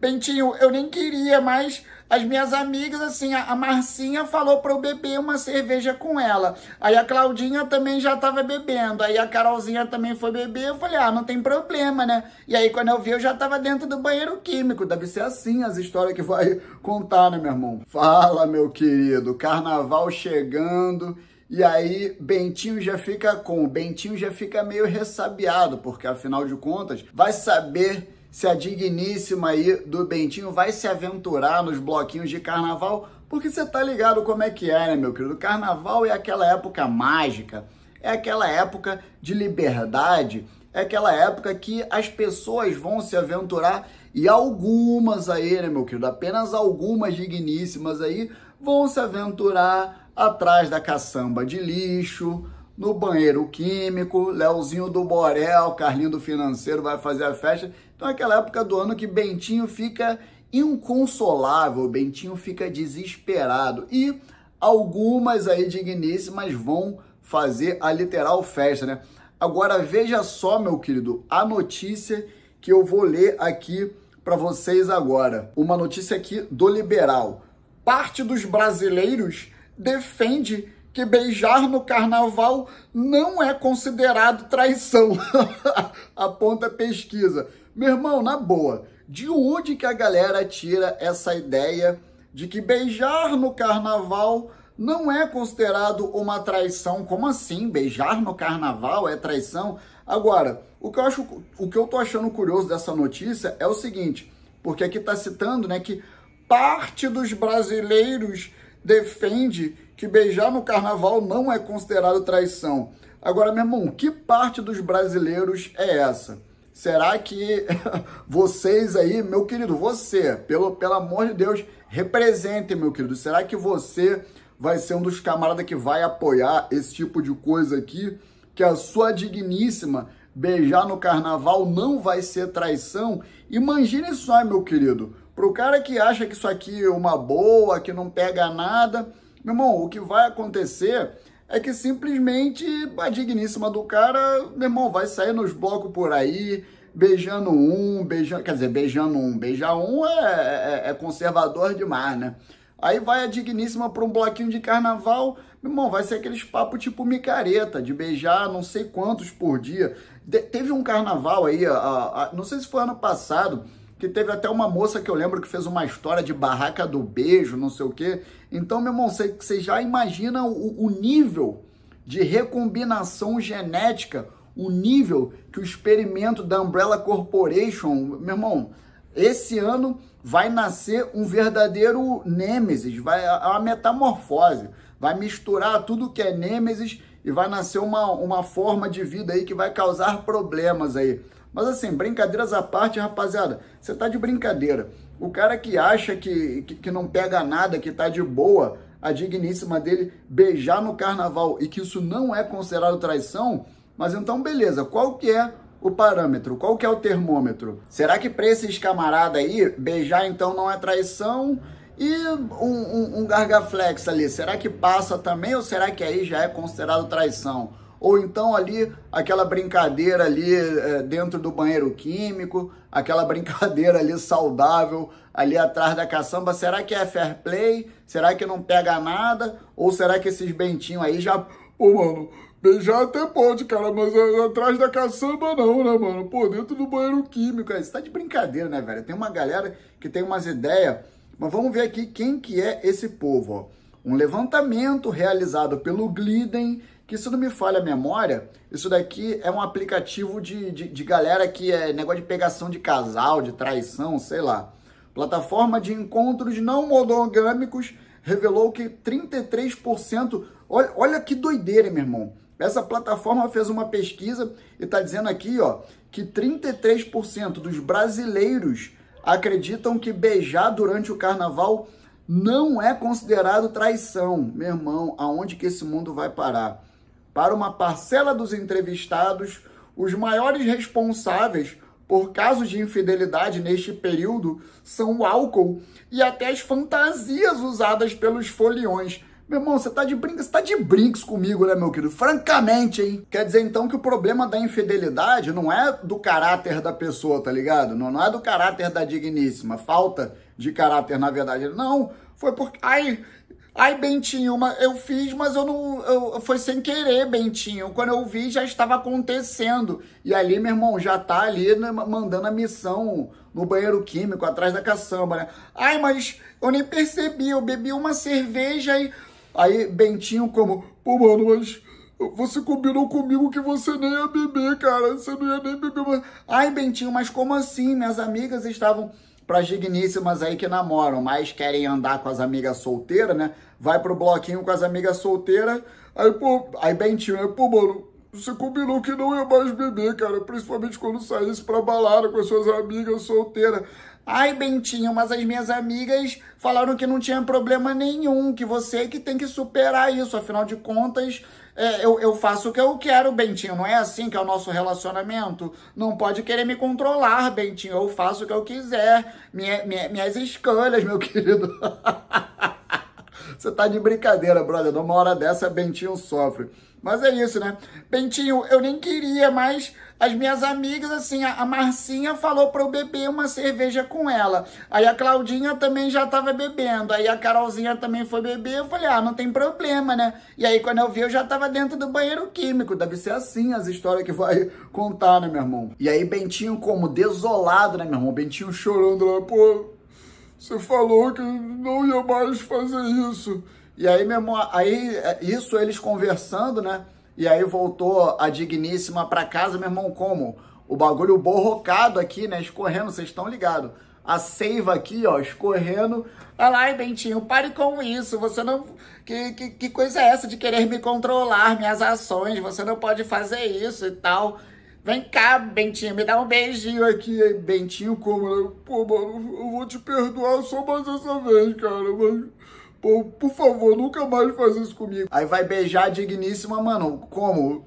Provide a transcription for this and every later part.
Bentinho, eu nem queria, mas as minhas amigas, assim, a Marcinha falou para eu beber uma cerveja com ela. Aí a Claudinha também já estava bebendo. Aí a Carolzinha também foi beber. Eu falei, ah, não tem problema, né? E aí quando eu vi, eu já estava dentro do banheiro químico. Deve ser assim as histórias que vai contar, né, meu irmão? Fala, meu querido. Carnaval chegando. E aí, Bentinho já fica com. Bentinho já fica meio ressabiado, porque afinal de contas, vai saber se a digníssima aí do Bentinho vai se aventurar nos bloquinhos de carnaval, porque você tá ligado como é que é, né, meu querido? Carnaval é aquela época mágica, é aquela época de liberdade, é aquela época que as pessoas vão se aventurar e algumas aí, né, meu querido? Apenas algumas digníssimas aí vão se aventurar atrás da caçamba de lixo, no banheiro químico, Leozinho do Borel, Carlinho do Financeiro vai fazer a festa então, é aquela época do ano que Bentinho fica inconsolável, Bentinho fica desesperado. E algumas aí digníssimas vão fazer a literal festa, né? Agora veja só, meu querido, a notícia que eu vou ler aqui para vocês agora. Uma notícia aqui do Liberal. Parte dos brasileiros defende que beijar no carnaval não é considerado traição, aponta pesquisa. Meu irmão, na boa, de onde que a galera tira essa ideia de que beijar no carnaval não é considerado uma traição? Como assim? Beijar no carnaval é traição? Agora, o que eu acho, o que eu tô achando curioso dessa notícia é o seguinte, porque aqui tá citando, né, que parte dos brasileiros defende que beijar no carnaval não é considerado traição. Agora, meu irmão, que parte dos brasileiros é essa? Será que vocês aí, meu querido, você, pelo, pelo amor de Deus, represente, meu querido. Será que você vai ser um dos camaradas que vai apoiar esse tipo de coisa aqui? Que a sua digníssima beijar no carnaval não vai ser traição? Imagine só, meu querido. Pro cara que acha que isso aqui é uma boa, que não pega nada, meu irmão, o que vai acontecer é que simplesmente a digníssima do cara, meu irmão, vai sair nos blocos por aí, beijando um, beijando, quer dizer, beijando um, beijar um é, é, é conservador demais, né? Aí vai a digníssima para um bloquinho de carnaval, meu irmão, vai ser aqueles papo tipo micareta, de beijar não sei quantos por dia. De, teve um carnaval aí, a, a, não sei se foi ano passado, que teve até uma moça que eu lembro que fez uma história de barraca do beijo, não sei o quê. Então, meu irmão, você já imagina o, o nível de recombinação genética, o nível que o experimento da Umbrella Corporation, meu irmão, esse ano vai nascer um verdadeiro Nêmesis, vai a metamorfose, vai misturar tudo que é Nêmesis e vai nascer uma, uma forma de vida aí que vai causar problemas aí. Mas assim, brincadeiras à parte, rapaziada, você tá de brincadeira. O cara que acha que, que, que, não pega nada, que tá de boa, a digníssima dele beijar no carnaval e que isso não é considerado traição, mas então beleza, qual que é o parâmetro? Qual que é o termômetro? Será que pra esses camarada aí, beijar então não é traição? E um, um, um gargaflex ali, será que passa também ou será que aí já é considerado traição? ou então ali aquela brincadeira ali é, dentro do banheiro químico, aquela brincadeira ali saudável ali atrás da caçamba, será que é fair play? Será que não pega nada? Ou será que esses bentinhos aí já... o mano, beijar até pode, cara, mas atrás da caçamba não, né, mano? Pô, dentro do banheiro químico, aí, você tá de brincadeira, né, velho? Tem uma galera que tem umas ideias, mas vamos ver aqui quem que é esse povo, ó. Um levantamento realizado pelo Gliden que se não me falha a memória, isso daqui é um aplicativo de, de, de, galera que é negócio de pegação de casal, de traição, sei lá. Plataforma de encontros não monogâmicos revelou que 33%. Olha, olha que doideira, meu irmão. Essa plataforma fez uma pesquisa e está dizendo aqui ó, que 33% dos brasileiros acreditam que beijar durante o carnaval não é considerado traição. Meu irmão, aonde que esse mundo vai parar? para uma parcela dos entrevistados, os maiores responsáveis por casos de infidelidade neste período são o álcool e até as fantasias usadas pelos foliões. Meu irmão, você tá de brinks, tá de brinks comigo, né, meu querido? Francamente, hein? Quer dizer então que o problema da infidelidade não é do caráter da pessoa, tá ligado? Não, não é do caráter da digníssima, falta de caráter, na verdade. Não, foi porque ai, Ai, Bentinho, eu fiz, mas eu não. Eu, foi sem querer, Bentinho. Quando eu vi, já estava acontecendo. E ali, meu irmão, já tá ali né, mandando a missão no banheiro químico, atrás da caçamba, né? Ai, mas eu nem percebi, eu bebi uma cerveja e. Aí, Bentinho, como, pô, mano, mas. Você combinou comigo que você nem ia beber, cara. Você não ia nem beber. Mas... Ai, Bentinho, mas como assim? Minhas amigas estavam para as digníssimas aí que namoram, mas querem andar com as amigas solteiras, né? Vai pro bloquinho com as amigas solteiras, aí, pô, aí Bentinho, aí, Pô, mano, você combinou que não ia mais beber, cara, principalmente quando saísse pra balada com as suas amigas solteiras. Ai, Bentinho, mas as minhas amigas falaram que não tinha problema nenhum, que você é que tem que superar isso, afinal de contas, é, eu, eu faço o que eu quero, Bentinho. Não é assim que é o nosso relacionamento? Não pode querer me controlar, Bentinho. Eu faço o que eu quiser. Minha, minha, minhas escolhas, meu querido. Você tá de brincadeira, brother. Numa hora dessa, Bentinho sofre. Mas é isso, né? Bentinho, eu nem queria, mas as minhas amigas, assim, a Marcinha falou para eu beber uma cerveja com ela. Aí a Claudinha também já estava bebendo. Aí a Carolzinha também foi beber. Eu falei, ah, não tem problema, né? E aí quando eu vi, eu já estava dentro do banheiro químico. Deve ser assim as histórias que vai contar, né, meu irmão? E aí Bentinho como desolado, né, meu irmão? Bentinho chorando lá, pô, você falou que não ia mais fazer isso. E aí, meu irmão, aí é, isso eles conversando, né? E aí voltou a digníssima para casa, meu irmão, como? O bagulho borrocado aqui, né? Escorrendo, vocês estão ligados. A seiva aqui, ó, escorrendo. Olha tá lá, Bentinho, pare com isso. Você não. Que, que, que coisa é essa de querer me controlar minhas ações? Você não pode fazer isso e tal. Vem cá, Bentinho, me dá um beijinho aqui. Bentinho, como? Pô, mano, eu vou te perdoar só mais essa vez, cara. Mas... Pô, por favor, nunca mais faz isso comigo. Aí vai beijar a digníssima, mano. Como?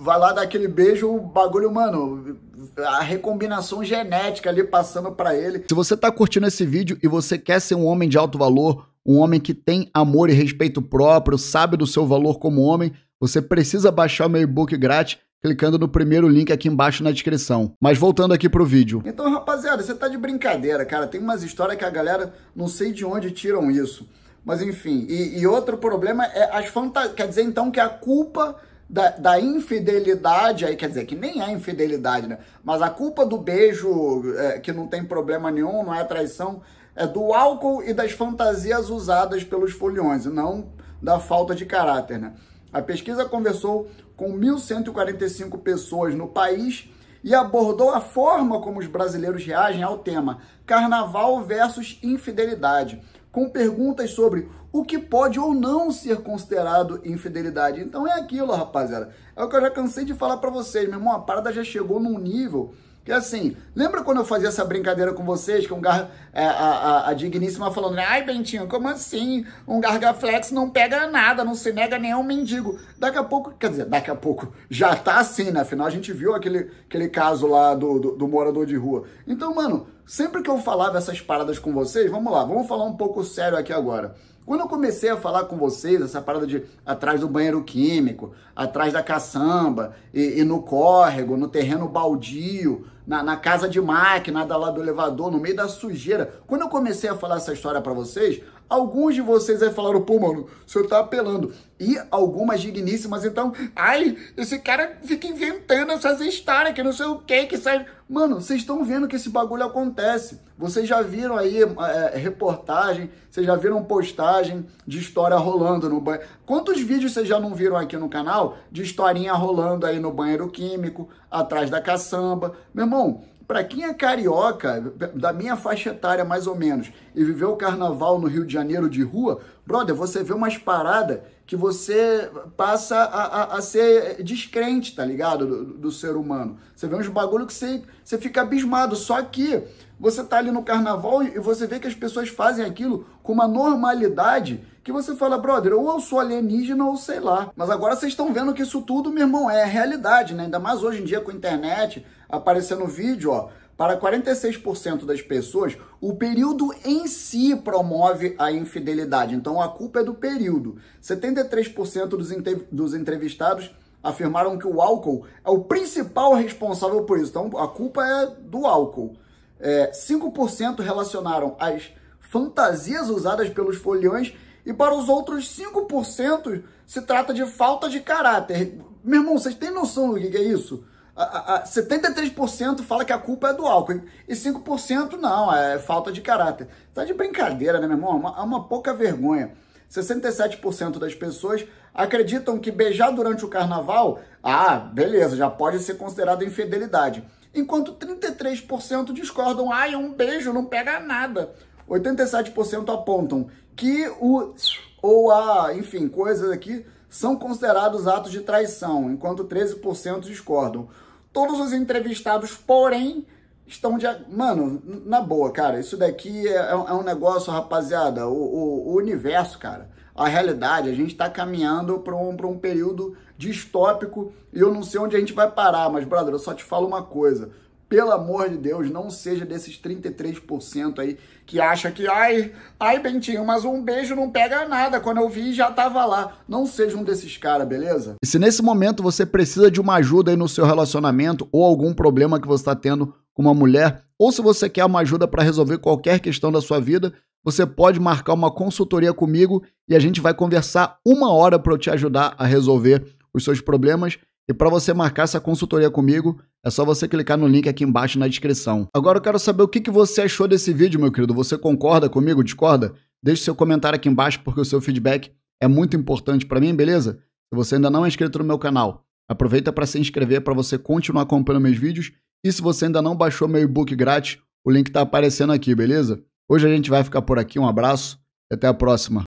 Vai lá dar aquele beijo, o bagulho, mano. A recombinação genética ali passando para ele. Se você tá curtindo esse vídeo e você quer ser um homem de alto valor, um homem que tem amor e respeito próprio, sabe do seu valor como homem, você precisa baixar o meu e-book grátis clicando no primeiro link aqui embaixo na descrição. Mas voltando aqui pro vídeo. Então, rapaziada, você tá de brincadeira, cara. Tem umas histórias que a galera não sei de onde tiram isso. Mas enfim, e, e outro problema é as fantasias. Quer dizer, então, que a culpa da, da, infidelidade, aí quer dizer que nem é infidelidade, né? Mas a culpa do beijo, é, que não tem problema nenhum, não é traição, é do álcool e das fantasias usadas pelos foliões, e não da falta de caráter, né? A pesquisa conversou com 1.145 pessoas no país e abordou a forma como os brasileiros reagem ao tema carnaval versus infidelidade com perguntas sobre o que pode ou não ser considerado infidelidade. Então é aquilo, rapaziada. É o que eu já cansei de falar para vocês, meu irmão. A parada já chegou num nível que assim, lembra quando eu fazia essa brincadeira com vocês, que um gar... É, a, a, a digníssima falando, ai Bentinho, como assim? Um gargaflex não pega nada, não se nega nenhum mendigo. Daqui a pouco, quer dizer, daqui a pouco, já tá assim, né? Afinal a gente viu aquele, aquele caso lá do, do, do morador de rua. Então, mano, Sempre que eu falava essas paradas com vocês, vamos lá, vamos falar um pouco sério aqui agora. Quando eu comecei a falar com vocês, essa parada de atrás do banheiro químico, atrás da caçamba, e, e no córrego, no terreno baldio, na, na, casa de máquina, da lá do elevador, no meio da sujeira. Quando eu comecei a falar essa história para vocês, Alguns de vocês aí falaram, pô, mano, o senhor tá apelando. E algumas digníssimas, então, ai, esse cara fica inventando essas histórias que não sei o que, que sai. Mano, vocês estão vendo que esse bagulho acontece. Vocês já viram aí é, reportagem, vocês já viram postagem de história rolando no banheiro. Quantos vídeos vocês já não viram aqui no canal de historinha rolando aí no banheiro químico, atrás da caçamba? Meu irmão, para quem é carioca, da minha faixa etária mais ou menos, e viveu o carnaval no Rio de Janeiro de rua, brother, você vê umas paradas que você passa a, a, a ser descrente, tá ligado? Do, do, ser humano. Você vê uns bagulho que você, você fica abismado. Só que você tá ali no carnaval e você vê que as pessoas fazem aquilo com uma normalidade que você fala, brother, ou eu sou alienígena ou sei lá. Mas agora vocês estão vendo que isso tudo, meu irmão, é realidade, né? Ainda mais hoje em dia com a internet, aparecendo vídeo, ó. Para 46% das pessoas, o período em si promove a infidelidade. Então a culpa é do período. 73% dos, dos entrevistados afirmaram que o álcool é o principal responsável por isso. Então a culpa é do álcool. É, 5% relacionaram as fantasias usadas pelos foliões e para os outros 5%, se trata de falta de caráter. Meu irmão, vocês têm noção do que é isso? A, a, 73% fala que a culpa é do álcool e 5% não, é falta de caráter. Tá de brincadeira, né, meu irmão? É uma, é uma pouca vergonha. 67% das pessoas acreditam que beijar durante o carnaval, ah, beleza, já pode ser considerado infidelidade. Enquanto 33% discordam, ai, um beijo não pega nada. 87% apontam que o ou a, enfim, coisas aqui são considerados atos de traição, enquanto 13% discordam. Todos os entrevistados, porém, estão de. Mano, na boa, cara, isso daqui é, é, é um negócio, rapaziada, o, o, o, universo, cara. A realidade, a gente tá caminhando para um, um período distópico e eu não sei onde a gente vai parar, mas, brother, eu só te falo uma coisa. Pelo amor de Deus, não seja desses 33% aí que acha que, ai, ai, Bentinho, mas um beijo não pega nada. Quando eu vi, já tava lá. Não seja um desses caras, beleza? E se nesse momento você precisa de uma ajuda aí no seu relacionamento ou algum problema que você está tendo com uma mulher, ou se você quer uma ajuda para resolver qualquer questão da sua vida, você pode marcar uma consultoria comigo e a gente vai conversar uma hora para eu te ajudar a resolver os seus problemas e para você marcar essa consultoria comigo, é só você clicar no link aqui embaixo na descrição. Agora eu quero saber o que, você achou desse vídeo, meu querido. Você concorda comigo, discorda? Deixe seu comentário aqui embaixo porque o seu feedback é muito importante para mim, beleza? Se você ainda não é inscrito no meu canal, aproveita para se inscrever para você continuar acompanhando meus vídeos. E se você ainda não baixou meu e-book grátis, o link está aparecendo aqui, beleza? Hoje a gente vai ficar por aqui. Um abraço e até a próxima.